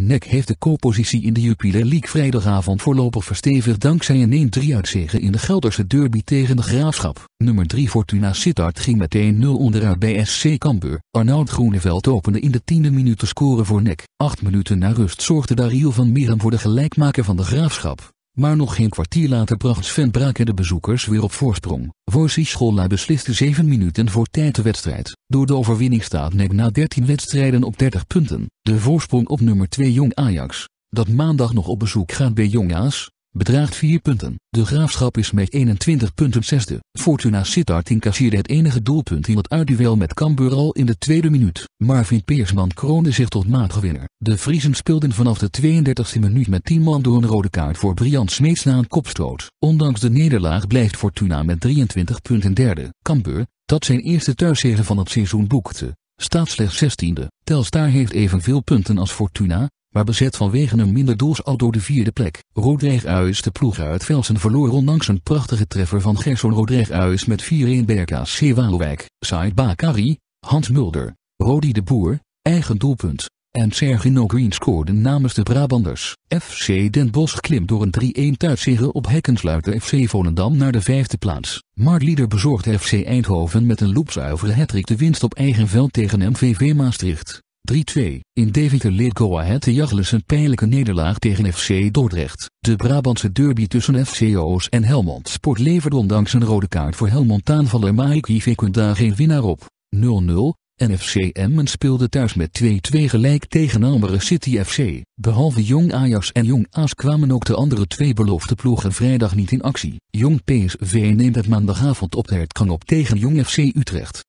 NEC heeft de koppositie in de Jupiler League vrijdagavond voorlopig verstevigd dankzij een 1-3 uitzegen in de Gelderse derby tegen de Graafschap. Nummer 3 Fortuna Sittard ging meteen 0 onderuit bij SC Cambuur. Arnoud Groeneveld opende in de tiende minuut te scoren voor NEC. Acht minuten na rust zorgde Dariel van Mieren voor de gelijkmaker van de Graafschap. Maar nog geen kwartier later bracht Sven Braken de bezoekers weer op voorsprong. Wojciech besliste 7 minuten voor tijd de wedstrijd. Door de overwinning staat Nek na 13 wedstrijden op 30 punten. De voorsprong op nummer 2 Jong Ajax, dat maandag nog op bezoek gaat bij Jong Aas, bedraagt 4 punten. De Graafschap is met 21 punten zesde. Fortuna Sittard incasseerde het enige doelpunt in het uitduel met Cambuur al in de tweede minuut. Marvin Peersman kroonde zich tot maatgewinner. De Friesen speelden vanaf de 32e minuut met 10 man door een rode kaart voor Brian Smeets na een kopstoot. Ondanks de nederlaag blijft Fortuna met 23 punten derde. Cambuur, dat zijn eerste thuiszege van het seizoen boekte, staat slechts 16e. Telstar heeft evenveel punten als Fortuna, maar bezet vanwege een minder doelsaldo de vierde plek. Rodriguez de ploeg uit Velsen verloor ondanks een prachtige treffer van Gerson Rodriguez met 4-1 Berka C. Waalwijk. Said Bakari, Hans Mulder, Rodi de Boer, eigen doelpunt. En No Green scoorden namens de Brabanders. FC Den Bosch klimt door een 3-1 thuiszege op Hekkensluiter FC Volendam naar de vijfde plaats. Marlieder bezorgt FC Eindhoven met een loepzuivere hattrick de winst op eigen veld tegen MVV Maastricht. 3-2. In Deventer leed Go Ahead de een pijnlijke nederlaag tegen FC Dordrecht. De Brabantse derby tussen FC Oos en Helmond Sport leverde ondanks een rode kaart voor Helmond aanvaller Mike Ivekun daar geen winnaar op. 0-0. En FC Emmen speelde thuis met 2-2 gelijk tegen Amere City FC. Behalve Jong Ajax en Jong Aas kwamen ook de andere twee belofte ploegen vrijdag niet in actie. Jong PSV neemt het maandagavond op de hertgang op tegen Jong FC Utrecht.